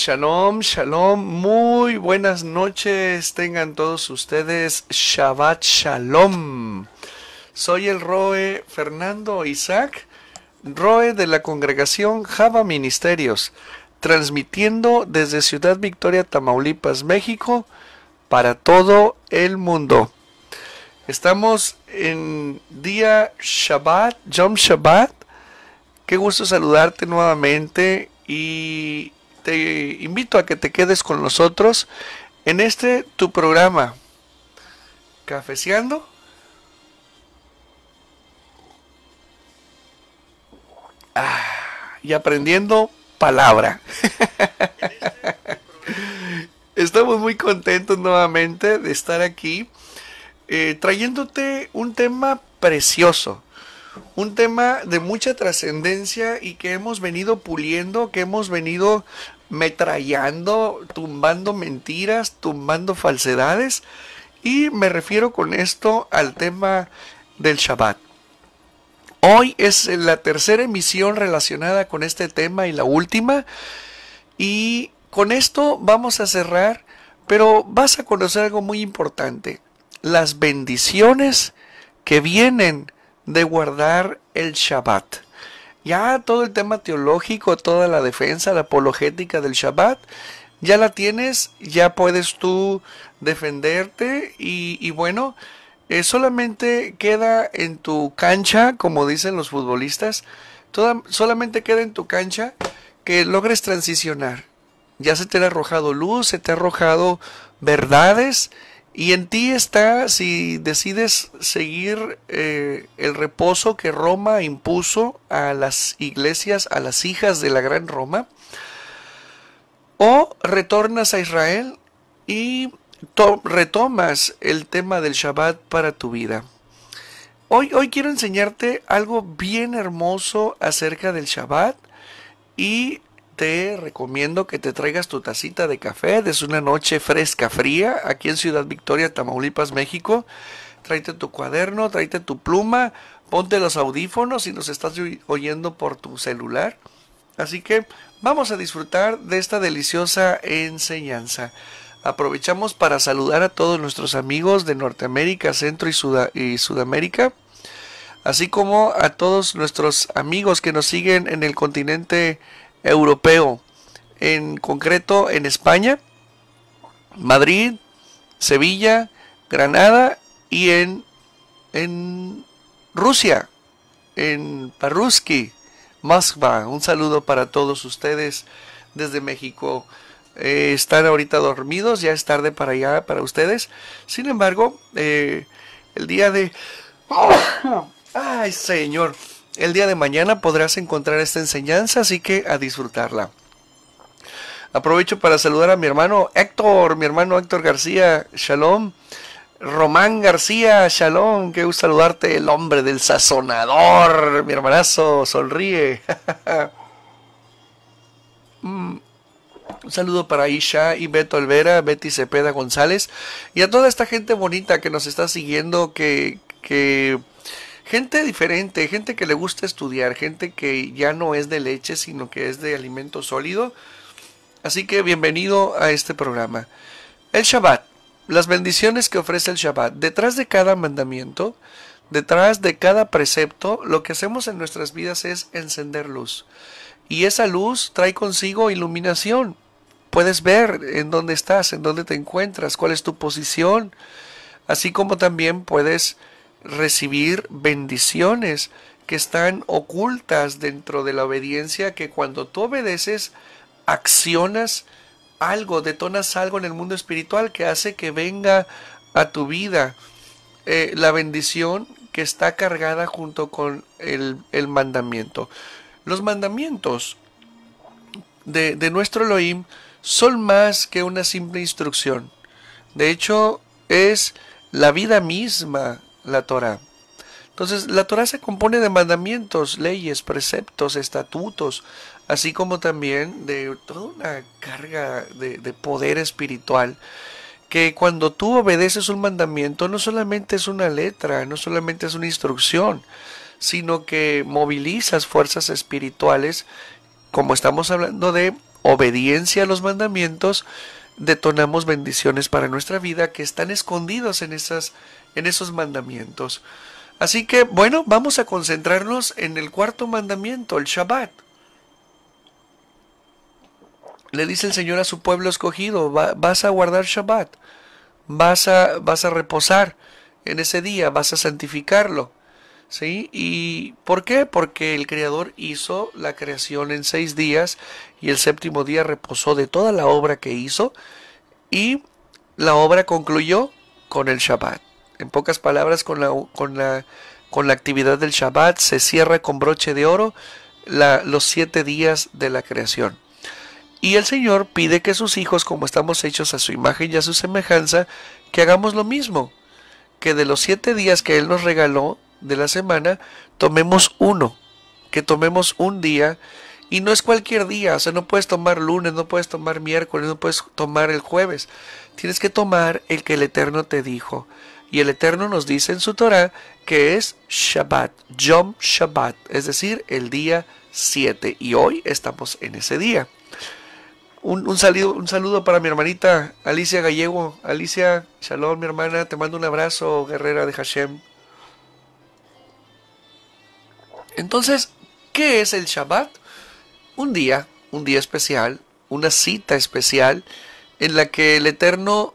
Shalom, shalom, muy buenas noches tengan todos ustedes, Shabbat Shalom. Soy el Roe Fernando Isaac, Roe de la congregación Java Ministerios, transmitiendo desde Ciudad Victoria, Tamaulipas, México, para todo el mundo. Estamos en día Shabbat, Yom Shabbat. Qué gusto saludarte nuevamente y te invito a que te quedes con nosotros en este tu programa, ¿Cafeceando? Ah, y aprendiendo palabra. Estamos muy contentos nuevamente de estar aquí eh, trayéndote un tema precioso, un tema de mucha trascendencia y que hemos venido puliendo, que hemos venido metrallando, tumbando mentiras, tumbando falsedades. Y me refiero con esto al tema del Shabbat. Hoy es la tercera emisión relacionada con este tema y la última. Y con esto vamos a cerrar, pero vas a conocer algo muy importante. Las bendiciones que vienen de guardar el Shabbat. Ya todo el tema teológico, toda la defensa, la apologética del Shabbat, ya la tienes, ya puedes tú defenderte y, bueno, eh, solamente queda en tu cancha, como dicen los futbolistas, solamente queda en tu cancha que logres transicionar. Ya se te ha arrojado luz, se te ha arrojado verdades y en ti está si decides seguir eh, el reposo que Roma impuso a las iglesias, a las hijas de la Gran Roma, o retornas a Israel y retomas el tema del Shabbat para tu vida. Hoy, hoy quiero enseñarte algo bien hermoso acerca del Shabbat y te recomiendo que te traigas tu tacita de café es una noche fresca, fría, aquí en Ciudad Victoria, Tamaulipas, México. Traite tu cuaderno, tráete tu pluma, ponte los audífonos si nos estás oyendo por tu celular. Así que vamos a disfrutar de esta deliciosa enseñanza. Aprovechamos para saludar a todos nuestros amigos de Norteamérica, Centro y, Sudamérica, así como a todos nuestros amigos que nos siguen en el continente europeo, en concreto en España, Madrid, Sevilla, Granada y en, en Rusia, en Parruski, Moskva. Un saludo para todos ustedes desde México. Eh, están ahorita dormidos, ya es tarde para allá, para ustedes. Sin embargo, eh, el día de... ¡Ay, señor! El día de mañana podrás encontrar esta enseñanza, así que a disfrutarla. Aprovecho para saludar a mi hermano Héctor, mi hermano Héctor García, shalom. Román García, shalom, qué gusto saludarte, el hombre del sazonador, mi hermanazo, sonríe. Mm. un saludo para Isha y Beto Olvera, Betty Cepeda González y a toda esta gente bonita que nos está siguiendo, que, que gente diferente, gente que le gusta estudiar, gente que ya no es de leche, sino que es de alimento sólido. Así que bienvenido a este programa. El Shabbat, las bendiciones que ofrece el Shabbat. Detrás de cada mandamiento, detrás de cada precepto, lo que hacemos en nuestras vidas es encender luz. Y esa luz trae consigo iluminación. Puedes ver en dónde estás, en dónde te encuentras, cuál es tu posición, así como también puedes recibir bendiciones que están ocultas dentro de la obediencia, que cuando tú obedeces, accionas algo, detonas algo en el mundo espiritual que hace que venga a tu vida eh, la bendición que está cargada junto con el, mandamiento. Los mandamientos de, de, nuestro Elohim son más que una simple instrucción. De hecho, es la vida misma la Torah. Entonces, la Torah se compone de mandamientos, leyes, preceptos, estatutos, así como también de toda una carga de, poder espiritual que cuando tú obedeces un mandamiento no solamente es una letra, no solamente es una instrucción, sino que movilizas fuerzas espirituales, como estamos hablando de obediencia a los mandamientos, detonamos bendiciones para nuestra vida que están escondidos en esas en esos mandamientos. Así que, bueno, vamos a concentrarnos en el cuarto mandamiento, el Shabbat. Le dice el Señor a su pueblo escogido, vas a guardar Shabbat, vas a, vas a reposar en ese día, vas a santificarlo. ¿Sí? ¿Y por qué? Porque el Creador hizo la creación en seis días y el séptimo día reposó de toda la obra que hizo y la obra concluyó con el Shabbat. En pocas palabras, con la, actividad del Shabbat se cierra con broche de oro los siete días de la creación. Y el Señor pide que sus hijos, como estamos hechos a su imagen y a su semejanza, que hagamos lo mismo, que de los siete días que Él nos regaló de la semana, tomemos uno, que tomemos un día, y no es cualquier día, o sea, no puedes tomar lunes, no puedes tomar miércoles, no puedes tomar el jueves, tienes que tomar el que el Eterno te dijo. Y el Eterno nos dice en su Torah que es Shabbat, Yom Shabbat, es decir, el día 7. Y hoy estamos en ese día. Un, saludo, un saludo para mi hermanita Alicia Gallego. Alicia, shalom mi hermana, te mando un abrazo, guerrera de Hashem. Entonces, ¿qué es el Shabbat? Un día, un día especial, una cita especial en la que el Eterno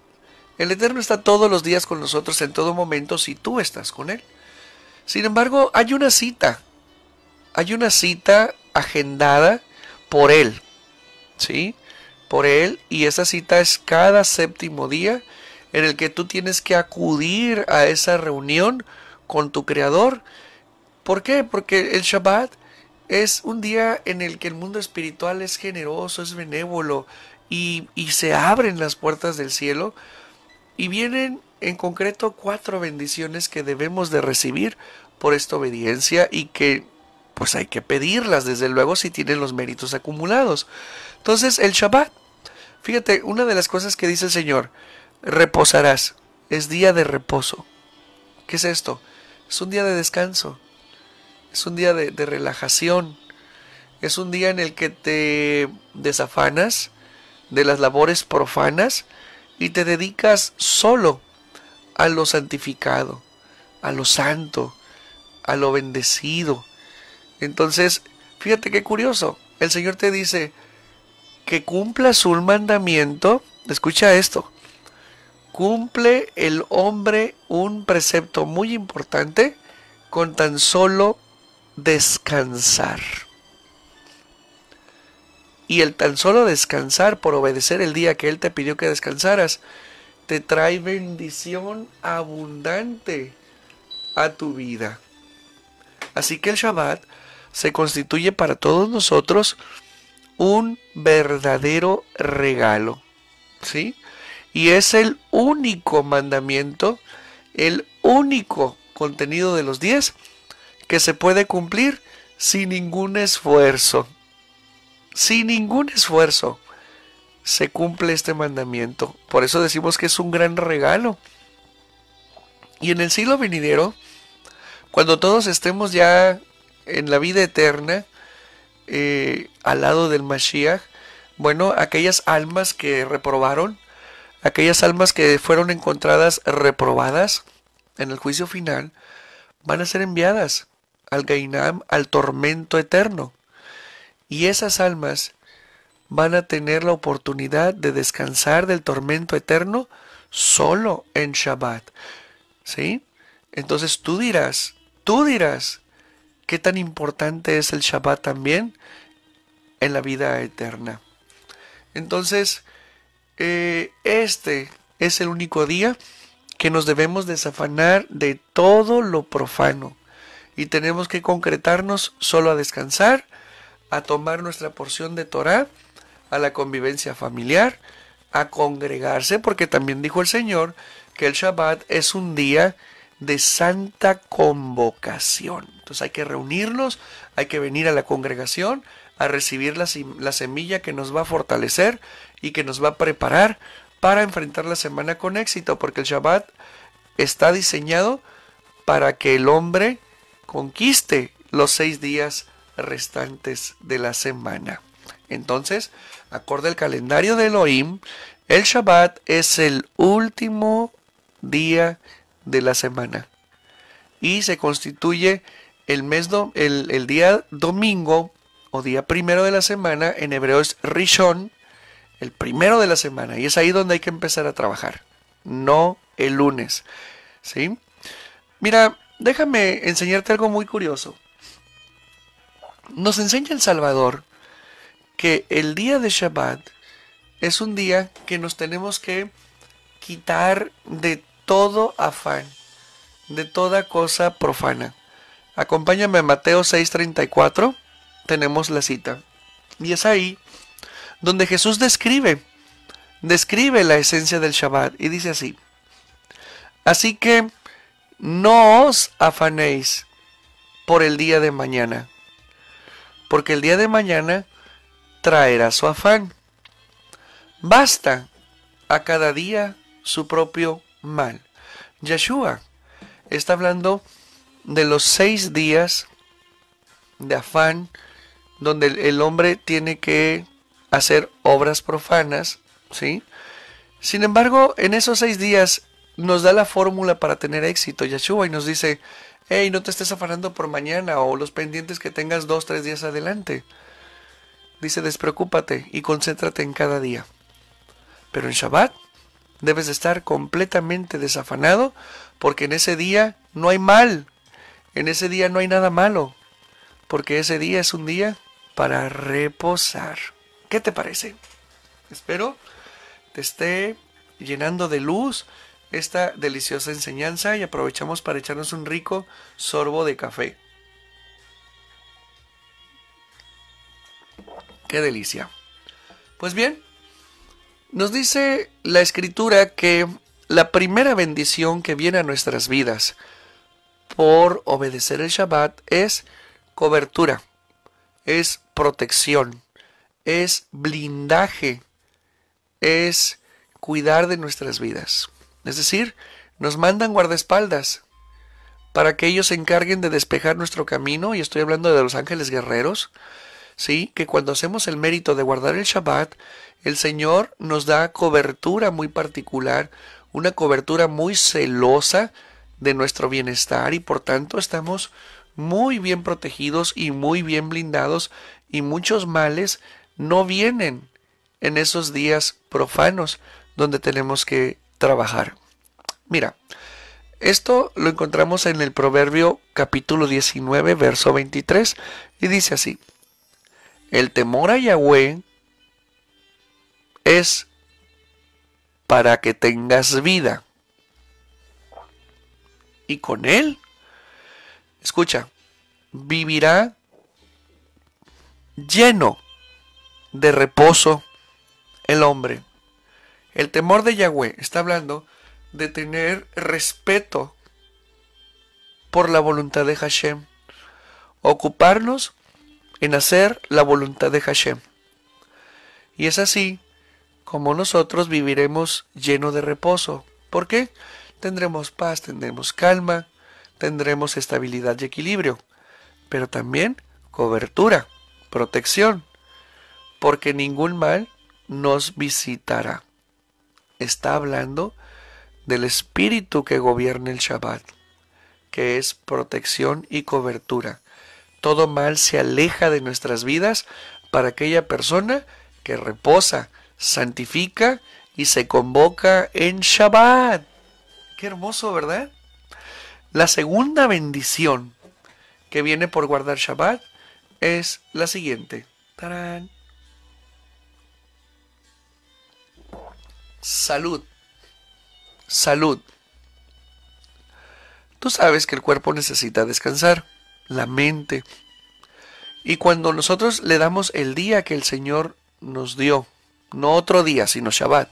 el Eterno está todos los días con nosotros en todo momento si tú estás con Él. Sin embargo, hay una cita. Hay una cita agendada por Él. ¿Sí? Por Él. Y esa cita es cada séptimo día en el que tú tienes que acudir a esa reunión con tu Creador. ¿Por qué? Porque el Shabbat es un día en el que el mundo espiritual es generoso, es benévolo y, y se abren las puertas del cielo y vienen en concreto cuatro bendiciones que debemos de recibir por esta obediencia y que pues hay que pedirlas desde luego si tienen los méritos acumulados. Entonces el Shabbat, fíjate, una de las cosas que dice el Señor, reposarás, es día de reposo. ¿Qué es esto? Es un día de descanso, es un día de, de relajación, es un día en el que te desafanas de las labores profanas, y te dedicas solo a lo santificado, a lo santo, a lo bendecido. Entonces, fíjate qué curioso. El Señor te dice que cumplas un mandamiento. Escucha esto. Cumple el hombre un precepto muy importante con tan solo descansar y el tan solo descansar por obedecer el día que Él te pidió que descansaras, te trae bendición abundante a tu vida. Así que el Shabbat se constituye para todos nosotros un verdadero regalo. ¿Sí? Y es el único mandamiento, el único contenido de los 10 que se puede cumplir sin ningún esfuerzo sin ningún esfuerzo se cumple este mandamiento. Por eso decimos que es un gran regalo. Y en el siglo venidero, cuando todos estemos ya en la vida eterna, eh, al lado del Mashiach, bueno, aquellas almas que reprobaron, aquellas almas que fueron encontradas reprobadas en el juicio final, van a ser enviadas al Gainam, al tormento eterno y esas almas van a tener la oportunidad de descansar del tormento eterno solo en Shabbat. ¿Sí? Entonces tú dirás, tú dirás, qué tan importante es el Shabbat también en la vida eterna. Entonces, eh, este es el único día que nos debemos desafanar de todo lo profano y tenemos que concretarnos solo a descansar a tomar nuestra porción de Torah, a la convivencia familiar, a congregarse, porque también dijo el Señor que el Shabbat es un día de santa convocación. Entonces hay que reunirnos, hay que venir a la congregación a recibir la, semilla que nos va a fortalecer y que nos va a preparar para enfrentar la semana con éxito, porque el Shabbat está diseñado para que el hombre conquiste los seis días restantes de la semana. Entonces, acorde al calendario de Elohim, el Shabbat es el último día de la semana y se constituye el, mes el, día domingo o día primero de la semana, en hebreo es Rishon, el primero de la semana, y es ahí donde hay que empezar a trabajar, no el lunes. ¿sí? Mira, déjame enseñarte algo muy curioso. Nos enseña el Salvador que el día de Shabbat es un día que nos tenemos que quitar de todo afán, de toda cosa profana. Acompáñame a Mateo 6:34, tenemos la cita. Y es ahí donde Jesús describe, describe la esencia del Shabbat y dice así. Así que no os afanéis por el día de mañana porque el día de mañana traerá su afán. Basta a cada día su propio mal. Yeshua está hablando de los seis días de afán donde el hombre tiene que hacer obras profanas, ¿sí? Sin embargo, en esos seis días nos da la fórmula para tener éxito Yeshua y nos dice, hey, no te estés afanando por mañana o los pendientes que tengas dos, tres días adelante. Dice, despreocúpate y concéntrate en cada día. Pero en Shabbat debes estar completamente desafanado porque en ese día no hay mal, en ese día no hay nada malo, porque ese día es un día para reposar. ¿Qué te parece? Espero te esté llenando de luz, esta deliciosa enseñanza y aprovechamos para echarnos un rico sorbo de café. ¡Qué delicia! Pues bien, nos dice la escritura que la primera bendición que viene a nuestras vidas por obedecer el Shabbat es cobertura, es protección, es blindaje, es cuidar de nuestras vidas. Es decir, nos mandan guardaespaldas para que ellos se encarguen de despejar nuestro camino, y estoy hablando de los ángeles guerreros, ¿sí? Que cuando hacemos el mérito de guardar el Shabbat, el Señor nos da cobertura muy particular, una cobertura muy celosa de nuestro bienestar y por tanto estamos muy bien protegidos y muy bien blindados y muchos males no vienen en esos días profanos donde tenemos que trabajar. Mira, esto lo encontramos en el Proverbio capítulo 19, verso 23, y dice así, el temor a Yahweh es para que tengas vida. Y con él, escucha, vivirá lleno de reposo el hombre. El temor de Yahweh está hablando de tener respeto por la voluntad de Hashem. Ocuparnos en hacer la voluntad de Hashem. Y es así como nosotros viviremos lleno de reposo. ¿Por qué? Tendremos paz, tendremos calma, tendremos estabilidad y equilibrio, pero también cobertura, protección, porque ningún mal nos visitará está hablando del espíritu que gobierna el Shabbat, que es protección y cobertura. Todo mal se aleja de nuestras vidas para aquella persona que reposa, santifica y se convoca en Shabbat. Qué hermoso, ¿verdad? La segunda bendición que viene por guardar Shabbat es la siguiente. ¡Tarán! salud. Salud. Tú sabes que el cuerpo necesita descansar, la mente. Y cuando nosotros le damos el día que el Señor nos dio, no otro día, sino Shabbat,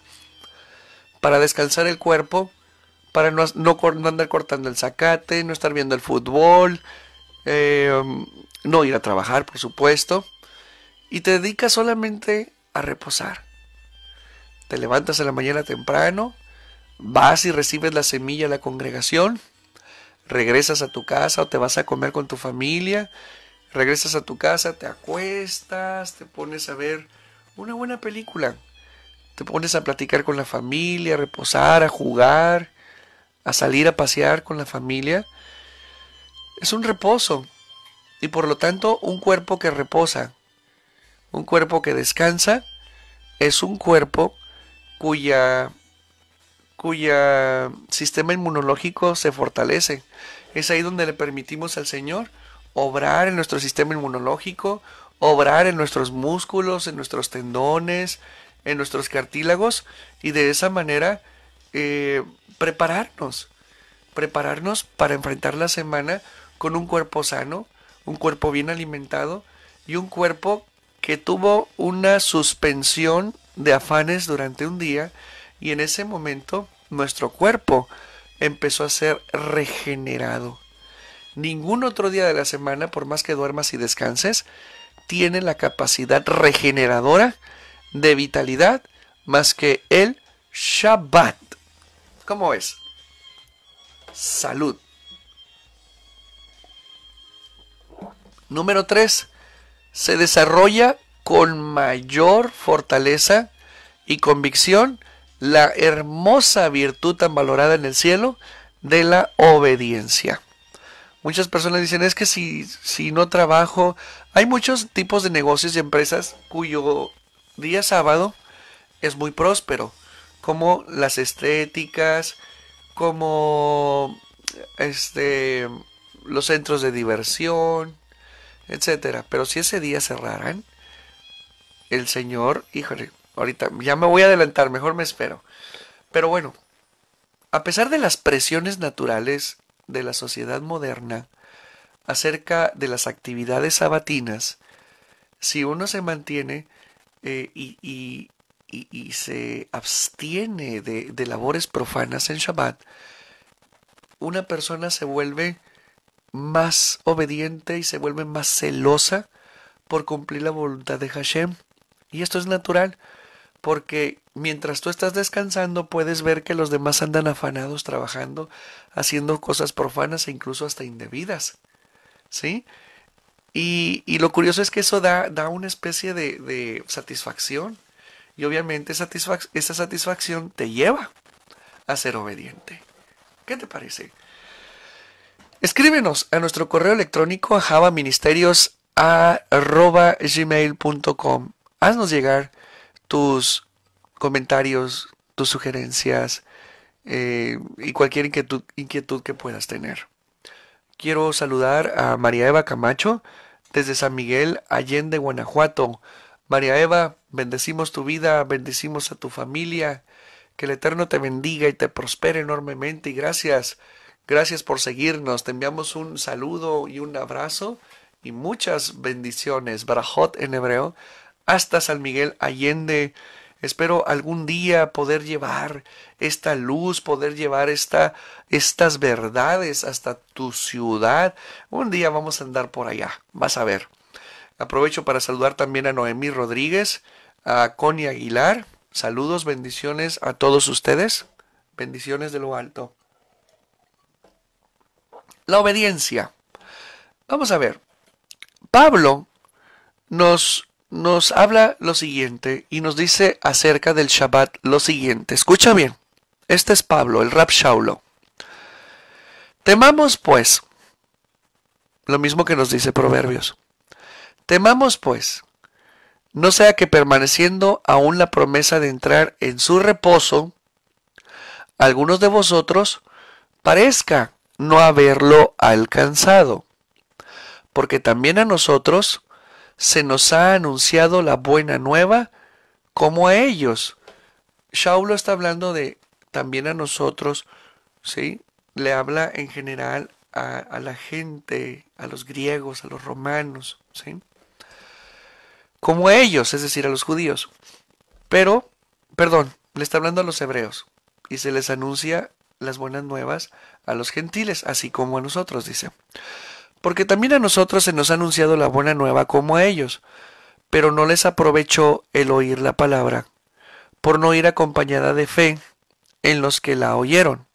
para descansar el cuerpo, para no, andar cortando el zacate, no estar viendo el fútbol, eh, um, no ir a trabajar, por supuesto, y te dedicas solamente a reposar. Te levantas en la mañana temprano, vas y recibes la semilla a la congregación, regresas a tu casa o te vas a comer con tu familia, regresas a tu casa, te acuestas, te pones a ver una buena película, te pones a platicar con la familia, a reposar, a jugar, a salir a pasear con la familia. Es un reposo y por lo tanto un cuerpo que reposa, un cuerpo que descansa, es un cuerpo que cuya, cuya sistema inmunológico se fortalece. Es ahí donde le permitimos al Señor obrar en nuestro sistema inmunológico, obrar en nuestros músculos, en nuestros tendones, en nuestros cartílagos y de esa manera eh, prepararnos, prepararnos para enfrentar la semana con un cuerpo sano, un cuerpo bien alimentado y un cuerpo que tuvo una suspensión de afanes durante un día y en ese momento nuestro cuerpo empezó a ser regenerado. Ningún otro día de la semana, por más que duermas y descanses, tiene la capacidad regeneradora de vitalidad más que el Shabbat. ¿Cómo es? Salud. Número 3. Se desarrolla con mayor fortaleza y convicción la hermosa virtud tan valorada en el cielo de la obediencia. Muchas personas dicen, es que si, si no trabajo, hay muchos tipos de negocios y empresas cuyo día sábado es muy próspero, como las estéticas, como este los centros de diversión, etcétera. Pero si ese día cerraran, el Señor, híjole, ahorita ya me voy a adelantar, mejor me espero. Pero bueno, a pesar de las presiones naturales de la sociedad moderna acerca de las actividades sabatinas, si uno se mantiene eh, y, se abstiene de, de labores profanas en Shabbat, una persona se vuelve más obediente y se vuelve más celosa por cumplir la voluntad de Hashem. Y esto es natural, porque mientras tú estás descansando puedes ver que los demás andan afanados trabajando, haciendo cosas profanas e incluso hasta indebidas. ¿Sí? Y, lo curioso es que eso da, da una especie de, satisfacción. Y obviamente esa satisfacción te lleva a ser obediente. ¿Qué te parece? Escríbenos a nuestro correo electrónico a haznos llegar tus comentarios, tus sugerencias eh, y cualquier inquietud, que puedas tener. Quiero saludar a María Eva Camacho desde San Miguel Allende, Guanajuato. María Eva, bendecimos tu vida, bendecimos a tu familia. Que el Eterno te bendiga y te prospere enormemente. Y gracias, gracias por seguirnos. Te enviamos un saludo y un abrazo y muchas bendiciones. Barajot en hebreo hasta San Miguel Allende. Espero algún día poder llevar esta luz, poder llevar esta, estas verdades hasta tu ciudad. Un día vamos a andar por allá, vas a ver. Aprovecho para saludar también a Noemí Rodríguez, a Connie Aguilar. Saludos, bendiciones a todos ustedes. Bendiciones de lo alto. La obediencia. Vamos a ver. Pablo nos nos habla lo siguiente y nos dice acerca del Shabbat lo siguiente. Escucha bien. Este es Pablo, el Rab Temamos pues, lo mismo que nos dice Proverbios. Temamos pues, no sea que permaneciendo aún la promesa de entrar en su reposo, algunos de vosotros parezca no haberlo alcanzado, porque también a nosotros se nos ha anunciado la buena nueva como a ellos. Shaulo está hablando de también a nosotros, ¿sí? Le habla en general a, a la gente, a los griegos, a los romanos, ¿sí? Como a ellos, es decir, a los judíos. Pero, perdón, le está hablando a los hebreos y se les anuncia las buenas nuevas a los gentiles, así como a nosotros, dice porque también a nosotros se nos ha anunciado la buena nueva como a ellos, pero no les aprovechó el oír la palabra, por no ir acompañada de fe en los que la oyeron.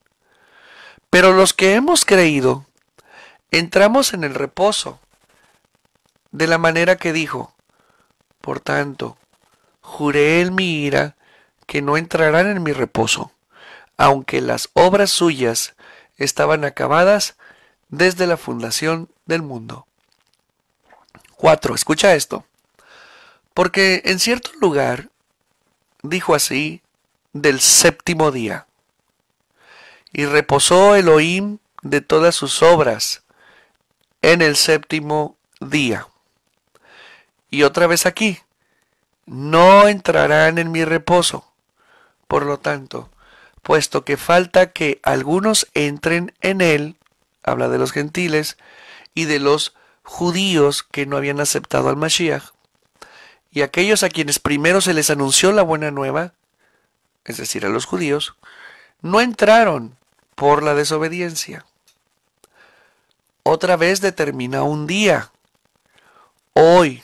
Pero los que hemos creído, entramos en el reposo, de la manera que dijo, por tanto, juré en mi ira que no entrarán en mi reposo, aunque las obras suyas estaban acabadas desde la fundación del mundo. 4. Escucha esto. Porque en cierto lugar dijo así del séptimo día. Y reposó Elohim de todas sus obras en el séptimo día. Y otra vez aquí, no entrarán en mi reposo. Por lo tanto, puesto que falta que algunos entren en él, habla de los gentiles, y de los judíos que no habían aceptado al Mashiach, y aquellos a quienes primero se les anunció la buena nueva, es decir, a los judíos, no entraron por la desobediencia. Otra vez determina un día, hoy,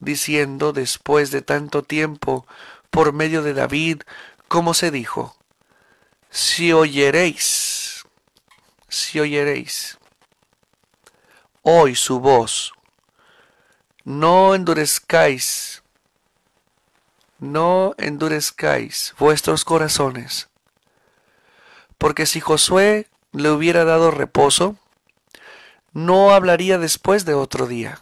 diciendo después de tanto tiempo, por medio de David, como se dijo, si oyeréis si oyeréis, hoy su voz. No endurezcáis, no endurezcáis vuestros corazones. Porque si Josué le hubiera dado reposo, no hablaría después de otro día.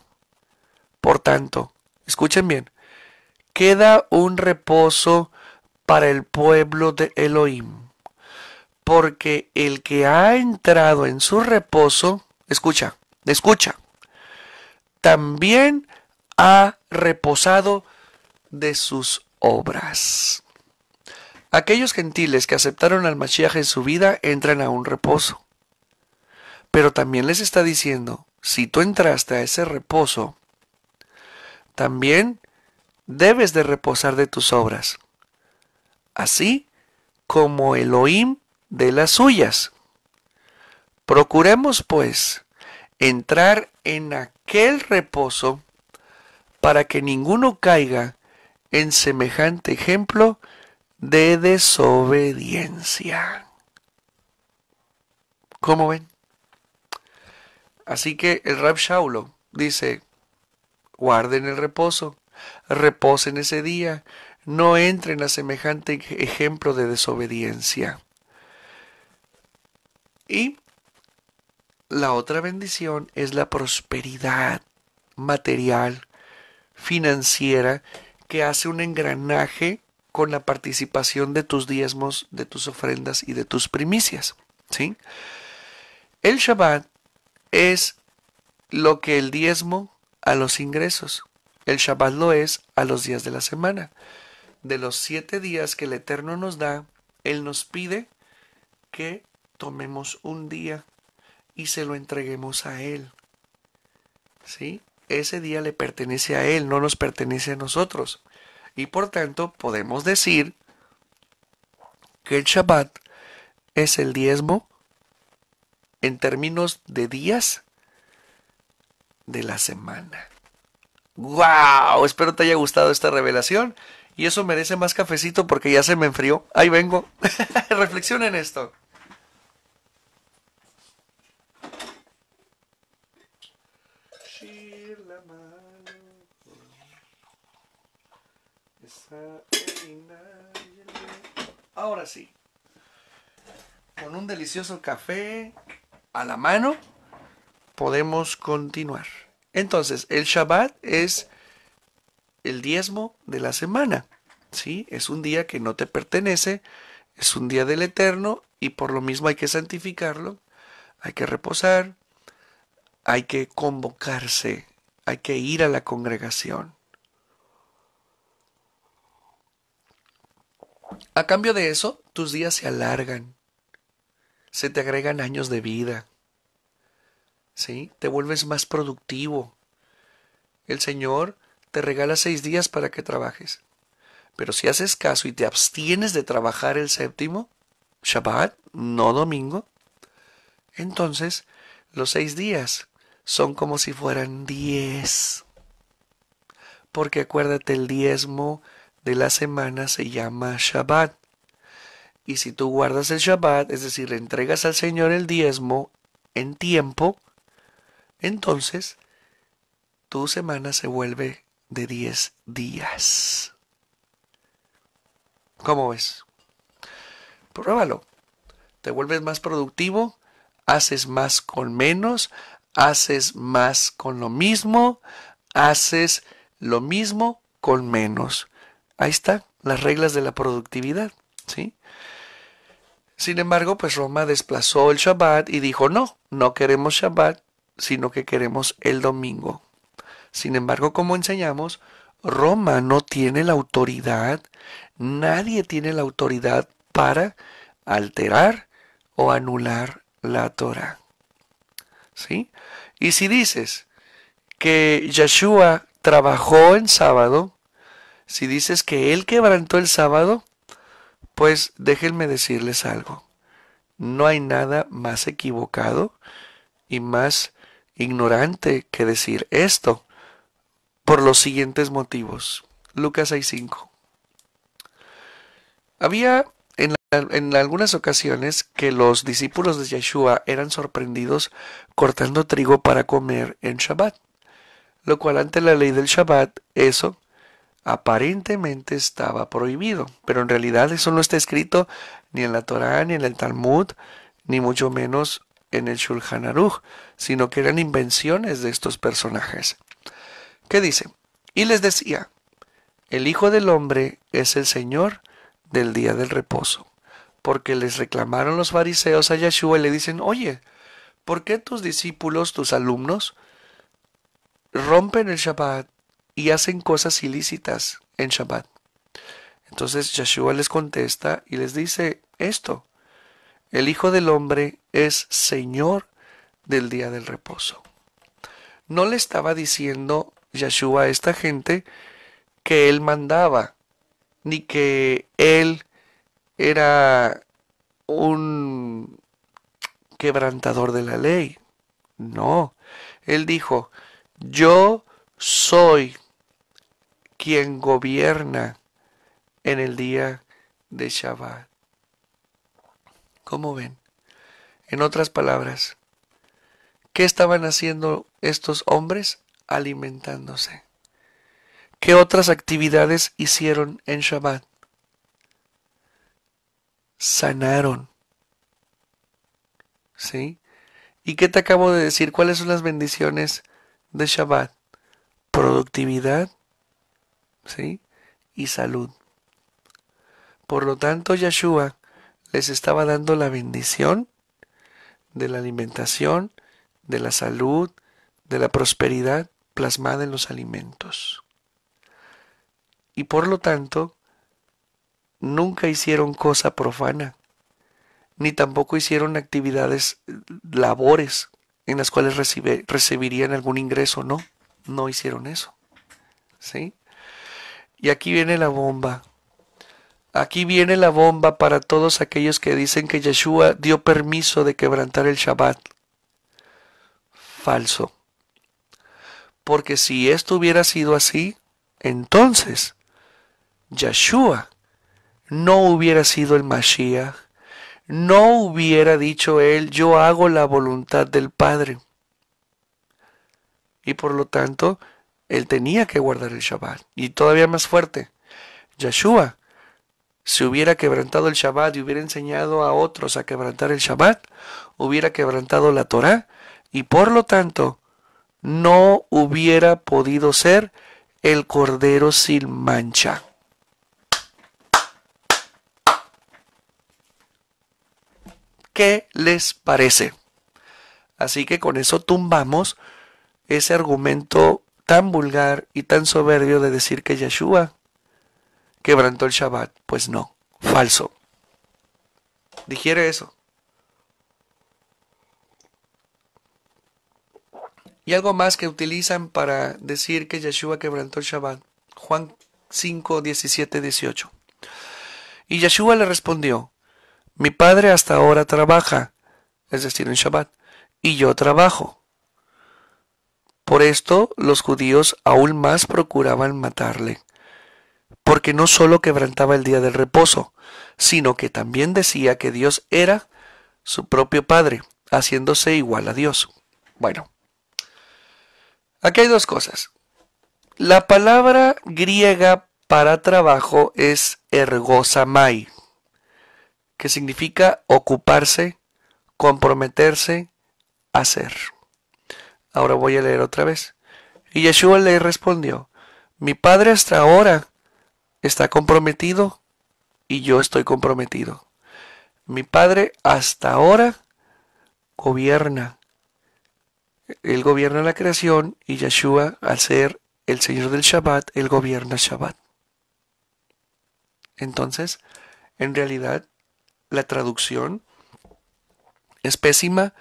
Por tanto, escuchen bien, queda un reposo para el pueblo de Elohim porque el que ha entrado en su reposo, escucha, escucha, también ha reposado de sus obras. Aquellos gentiles que aceptaron al Mashiach en su vida entran a un reposo. Pero también les está diciendo, si tú entraste a ese reposo, también debes de reposar de tus obras. Así como Elohim de las suyas. Procuremos, pues, entrar en aquel reposo para que ninguno caiga en semejante ejemplo de desobediencia. ¿Cómo ven? Así que el Rab Shaulo dice, guarden el reposo, reposen ese día, no entren a semejante ejemplo de desobediencia. Y la otra bendición es la prosperidad material, financiera, que hace un engranaje con la participación de tus diezmos, de tus ofrendas y de tus primicias. ¿sí? El Shabbat es lo que el diezmo a los ingresos. El Shabbat lo es a los días de la semana. De los siete días que el Eterno nos da, Él nos pide que tomemos un día y se lo entreguemos a Él. ¿Sí? Ese día le pertenece a Él, no nos pertenece a nosotros. Y por tanto podemos decir que el Shabbat es el diezmo en términos de días de la semana. ¡Wow! Espero te haya gustado esta revelación. Y eso merece más cafecito porque ya se me enfrió. Ahí vengo. Reflexiona en esto. Ahora sí. Con un delicioso café a la mano, podemos continuar. Entonces, el Shabbat es el diezmo de la semana. ¿sí? Es un día que no te pertenece, es un día del Eterno y por lo mismo hay que santificarlo, hay que reposar, hay que convocarse, hay que ir a la congregación. A cambio de eso, tus días se alargan, se te agregan años de vida, ¿sí? Te vuelves más productivo. El Señor te regala seis días para que trabajes. Pero si haces caso y te abstienes de trabajar el séptimo, Shabbat, no domingo, entonces los seis días son como si fueran diez. Porque acuérdate, el diezmo de la semana se llama Shabbat. Y si tú guardas el Shabbat, es decir, le entregas al Señor el diezmo en tiempo, entonces tu semana se vuelve de diez días. ¿Cómo ves? Pruébalo. Te vuelves más productivo, haces más con menos, haces más con lo mismo, haces lo mismo con menos. Ahí está, las reglas de la productividad, ¿sí? Sin embargo, pues Roma desplazó el Shabbat y dijo, no, no queremos Shabbat, sino que queremos el domingo. Sin embargo, como enseñamos, Roma no tiene la autoridad, nadie tiene la autoridad para alterar o anular la Torah. ¿Sí? Y si dices que Yeshua trabajó en sábado, si dices que Él quebrantó el sábado, pues déjenme decirles algo. No hay nada más equivocado y más ignorante que decir esto por los siguientes motivos. Lucas 6:5. Había en, algunas ocasiones que los discípulos de Yeshua eran sorprendidos cortando trigo para comer en Shabbat, lo cual ante la ley del Shabbat eso aparentemente estaba prohibido, pero en realidad eso no está escrito ni en la Torá, ni en el Talmud, ni mucho menos en el Shulchan Aruch, sino que eran invenciones de estos personajes. ¿Qué dice? Y les decía, el Hijo del Hombre es el Señor del día del reposo, porque les reclamaron los fariseos a Yeshua y le dicen, oye, ¿por qué tus discípulos, tus alumnos, rompen el Shabbat y hacen cosas ilícitas en Shabbat. Entonces Yeshua les contesta y les dice esto, el Hijo del Hombre es Señor del día del reposo. No le estaba diciendo Yeshua a esta gente que él mandaba, ni que él era un quebrantador de la ley. No, él dijo, yo soy quien gobierna en el día de Shabbat. ¿Cómo ven? En otras palabras, ¿qué estaban haciendo estos hombres? Alimentándose. ¿Qué otras actividades hicieron en Shabbat? Sanaron. ¿Sí? ¿Y qué te acabo de decir? ¿Cuáles son las bendiciones de Shabbat? Productividad, ¿sí? y salud. Por lo tanto, Yahshua les estaba dando la bendición de la alimentación, de la salud, de la prosperidad plasmada en los alimentos. Y por lo tanto, nunca hicieron cosa profana, ni tampoco hicieron actividades, eh, labores en las cuales recibirían algún ingreso, no, no hicieron eso. ¿Sí? Y aquí viene la bomba. Aquí viene la bomba para todos aquellos que dicen que Yeshua dio permiso de quebrantar el Shabbat. Falso. Porque si esto hubiera sido así, entonces Yeshua no hubiera sido el Mashiach, no hubiera dicho él, yo hago la voluntad del Padre. Y por lo tanto, él tenía que guardar el Shabbat. Y todavía más fuerte, Yeshua, si hubiera quebrantado el Shabbat y hubiera enseñado a otros a quebrantar el Shabbat, hubiera quebrantado la Torah y por lo tanto no hubiera podido ser el Cordero sin mancha. ¿Qué les parece? Así que con eso tumbamos ese argumento tan vulgar y tan soberbio de decir que Yeshua quebrantó el Shabbat. Pues no, falso. Digiere eso. Y algo más que utilizan para decir que Yeshua quebrantó el Shabbat. Juan 5, 17, 18. Y Yeshua le respondió, mi padre hasta ahora trabaja, es decir, en Shabbat, y yo trabajo. Por esto los judíos aún más procuraban matarle, porque no solo quebrantaba el día del reposo, sino que también decía que Dios era su propio Padre, haciéndose igual a Dios. Bueno, aquí hay dos cosas. La palabra griega para trabajo es ergosamai, que significa ocuparse, comprometerse, hacer. Ahora voy a leer otra vez. Y Yeshua le respondió, mi padre hasta ahora está comprometido y yo estoy comprometido. Mi padre hasta ahora gobierna. Él gobierna la creación y Yeshua, al ser el Señor del Shabbat, él gobierna Shabbat. Entonces, en realidad, la traducción es pésima,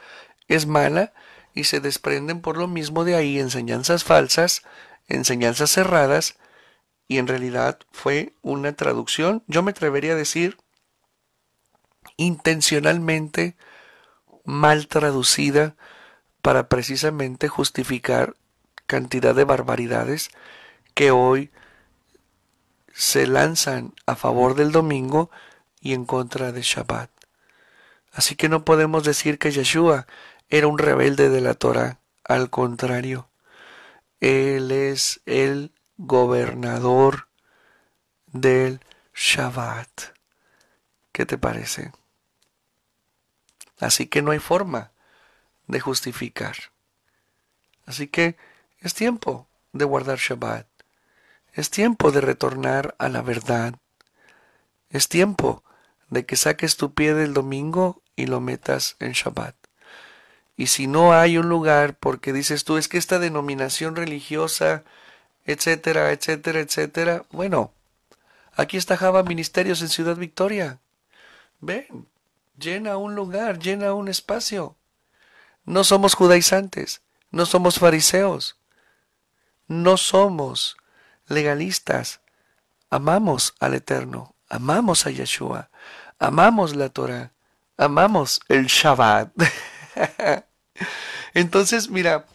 es mala y se desprenden por lo mismo de ahí enseñanzas falsas, enseñanzas cerradas, y en realidad fue una traducción, yo me atrevería a decir, intencionalmente mal traducida para precisamente justificar cantidad de barbaridades que hoy se lanzan a favor del domingo y en contra de Shabbat. Así que no podemos decir que Yeshua era un rebelde de la Torah. Al contrario, él es el gobernador del Shabbat. ¿Qué te parece? Así que no hay forma de justificar. Así que es tiempo de guardar Shabbat. Es tiempo de retornar a la verdad. Es tiempo de que saques tu pie del domingo y lo metas en Shabbat. Y si no hay un lugar, porque dices tú, es que esta denominación religiosa, etcétera, etcétera, etcétera, bueno, aquí está Java Ministerios en Ciudad Victoria. Ven, llena un lugar, llena un espacio. No somos judaizantes, no somos fariseos, no somos legalistas. Amamos al Eterno, amamos a Yeshua, amamos la Torah, amamos el Shabbat. Entonces, mira,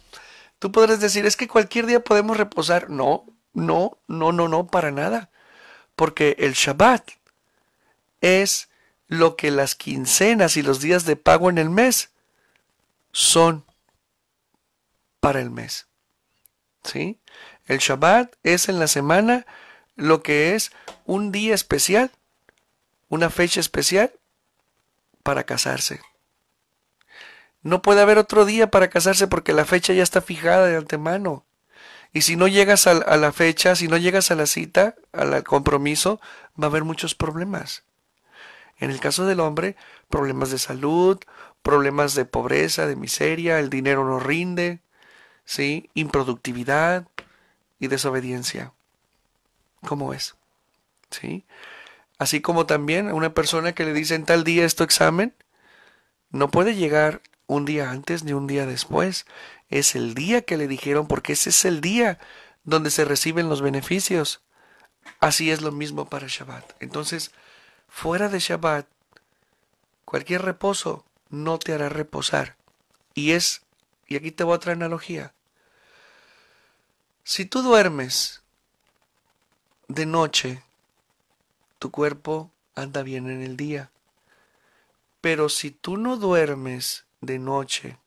tú podrás decir, es que cualquier día podemos reposar. No, no, no, no, no, para nada. Porque el Shabbat es lo que las quincenas y los días de pago en el mes son para el mes. ¿Sí? El Shabbat es en la semana lo que es un día especial, una fecha especial para casarse. No puede haber otro día para casarse porque la fecha ya está fijada de antemano. Y si no llegas a, la fecha, si no llegas a la cita, al compromiso, va a haber muchos problemas. En el caso del hombre, problemas de salud, problemas de pobreza, de miseria, el dinero no rinde, ¿sí? Improductividad y desobediencia. ¿Cómo es? ¿Sí? Así como también una persona que le dicen tal día esto examen, no puede llegar un día antes ni un día después. Es el día que le dijeron porque ese es el día donde se reciben los beneficios. Así es lo mismo para Shabbat. Entonces, fuera de Shabbat, cualquier reposo no te hará reposar. Y es, y aquí te voy a otra analogía. Si tú duermes de noche, tu cuerpo anda bien en el día. Pero si tú no duermes de noche,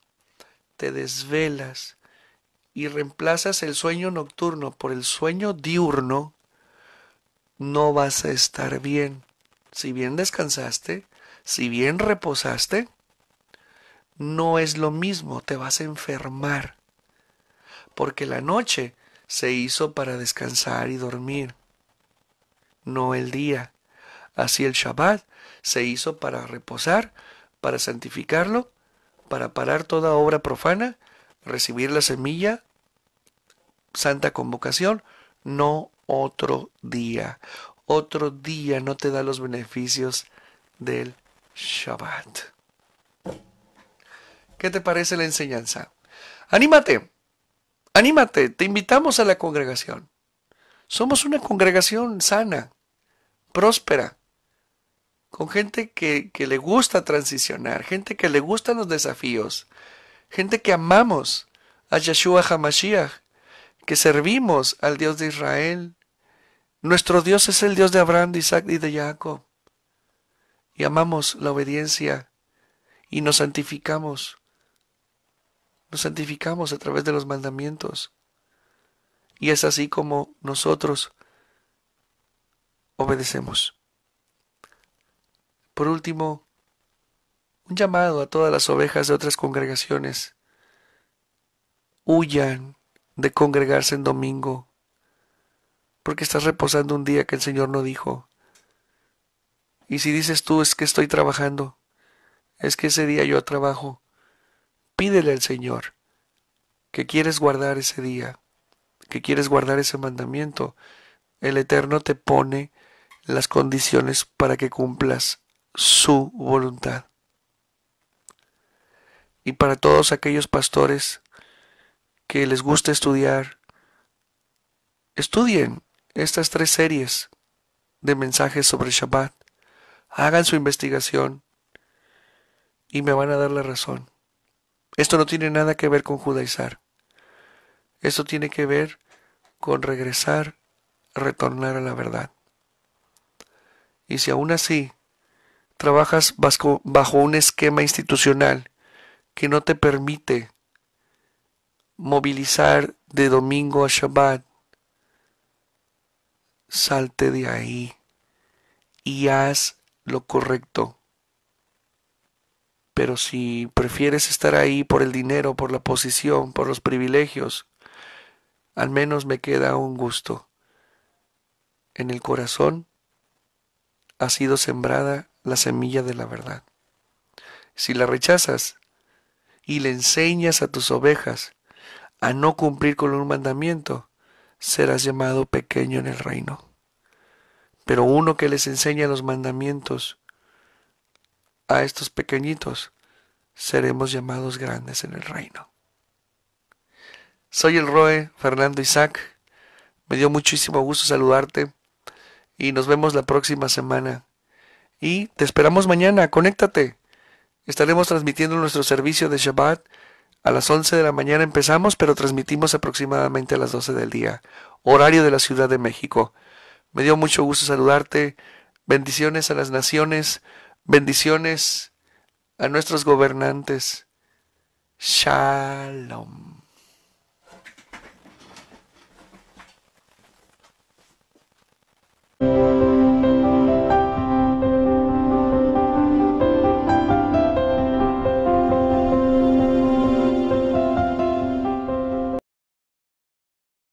te desvelas y reemplazas el sueño nocturno por el sueño diurno, no vas a estar bien. Si bien descansaste, si bien reposaste, no es lo mismo, te vas a enfermar. Porque la noche se hizo para descansar y dormir, no el día. Así el Shabbat se hizo para reposar, para santificarlo para parar toda obra profana, recibir la semilla, santa convocación, no otro día. Otro día no te da los beneficios del Shabbat. ¿Qué te parece la enseñanza? Anímate, anímate, te invitamos a la congregación. Somos una congregación sana, próspera, con gente que, le gusta transicionar, gente que le gustan los desafíos, gente que amamos a Yeshua HaMashiach, que servimos al Dios de Israel. Nuestro Dios es el Dios de Abraham, de Isaac y de Jacob. Y amamos la obediencia y nos santificamos. Nos santificamos a través de los mandamientos. Y es así como nosotros obedecemos. Por último, un llamado a todas las ovejas de otras congregaciones. Huyan de congregarse en domingo, porque estás reposando un día que el Señor no dijo. Y si dices tú es que estoy trabajando, es que ese día yo trabajo, pídele al Señor que quieres guardar ese día, que quieres guardar ese mandamiento. El Eterno te pone las condiciones para que cumplas su voluntad. Y para todos aquellos pastores que les gusta estudiar, estudien estas tres series de mensajes sobre Shabbat. Hagan su investigación y me van a dar la razón. Esto no tiene nada que ver con judaizar. Esto tiene que ver con regresar, retornar a la verdad. Y si aún así trabajas bajo, un esquema institucional que no te permite movilizar de domingo a Shabbat, salte de ahí y haz lo correcto. Pero si prefieres estar ahí por el dinero, por la posición, por los privilegios, al menos me queda un gusto. En el corazón ha sido sembrada la semilla de la verdad. Si la rechazas y le enseñas a tus ovejas a no cumplir con un mandamiento, serás llamado pequeño en el reino. Pero uno que les enseña los mandamientos a estos pequeñitos, seremos llamados grandes en el reino. Soy el Roe Fernando Isaac. Me dio muchísimo gusto saludarte y nos vemos la próxima semana y te esperamos mañana, conéctate. Estaremos transmitiendo nuestro servicio de Shabbat. A las 11 de la mañana empezamos, pero transmitimos aproximadamente a las 12 del día, horario de la Ciudad de México. Me dio mucho gusto saludarte. Bendiciones a las naciones, bendiciones a nuestros gobernantes. Shalom.